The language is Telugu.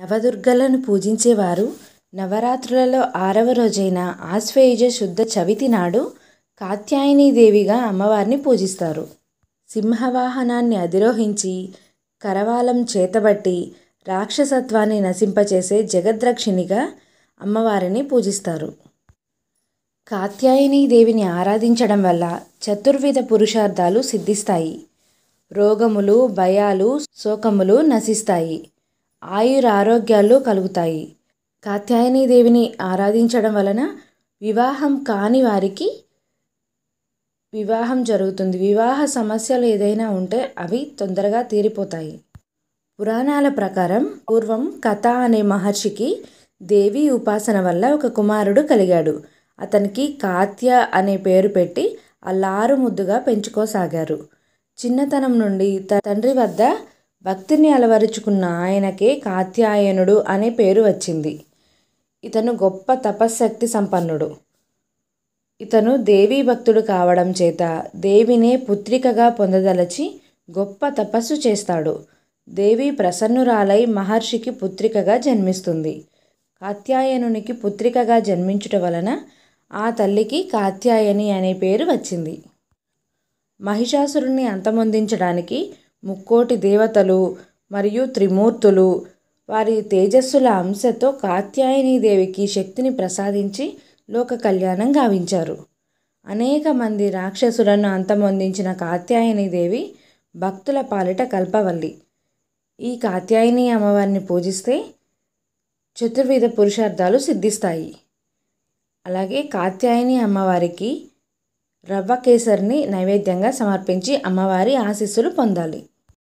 నవదుర్గలను పూజించేవారు నవరాత్రులలో ఆరవ రోజైన ఆశ్వేయుజ శుద్ధ చవితి నాడు దేవిగా అమ్మవారిని పూజిస్తారు సింహవాహనాన్ని అధిరోహించి కరవాలం చేతబట్టి రాక్షసత్వాన్ని నశింపచేసే జగద్రక్షిణిగా అమ్మవారిని పూజిస్తారు దేవిని ఆరాధించడం వల్ల చతుర్విధ పురుషార్థాలు సిద్ధిస్తాయి రోగములు భయాలు శోకములు నశిస్తాయి ఆరోగ్యాలు కలుగుతాయి కాత్యాయనీ దేవిని ఆరాధించడం వలన వివాహం కాని వారికి వివాహం జరుగుతుంది వివాహ సమస్యలు ఏదైనా ఉంటే అవి తొందరగా తీరిపోతాయి పురాణాల ప్రకారం పూర్వం కథ అనే మహర్షికి దేవి ఉపాసన వల్ల ఒక కుమారుడు కలిగాడు అతనికి కాత్య అనే పేరు పెట్టి అల్లారు ముద్దుగా పెంచుకోసాగారు చిన్నతనం నుండి తండ్రి వద్ద భక్తిని అలవరుచుకున్న ఆయనకే కాత్యాయనుడు అనే పేరు వచ్చింది ఇతను గొప్ప తపశ్శక్తి సంపన్నుడు ఇతను దేవీ భక్తుడు కావడం చేత దేవినే పుత్రికగా పొందదలచి గొప్ప తపస్సు చేస్తాడు దేవి ప్రసన్నురాలై మహర్షికి పుత్రికగా జన్మిస్తుంది కాత్యాయనునికి పుత్రికగా జన్మించుట వలన ఆ తల్లికి కాత్యాయని అనే పేరు వచ్చింది మహిషాసురుణ్ణి అంతమొందించడానికి ముక్కోటి దేవతలు మరియు త్రిమూర్తులు వారి తేజస్సుల అంశతో దేవికి శక్తిని ప్రసాదించి లోక కళ్యాణం గావించారు అనేక మంది రాక్షసులను అంతమొందించిన దేవి భక్తుల పాలిట కల్పవల్లి ఈ కాత్యాయని అమ్మవారిని పూజిస్తే చతుర్విధ పురుషార్థాలు సిద్ధిస్తాయి అలాగే కాత్యాయని అమ్మవారికి రవ్వ కేసరిని నైవేద్యంగా సమర్పించి అమ్మవారి ఆశీస్సులు పొందాలి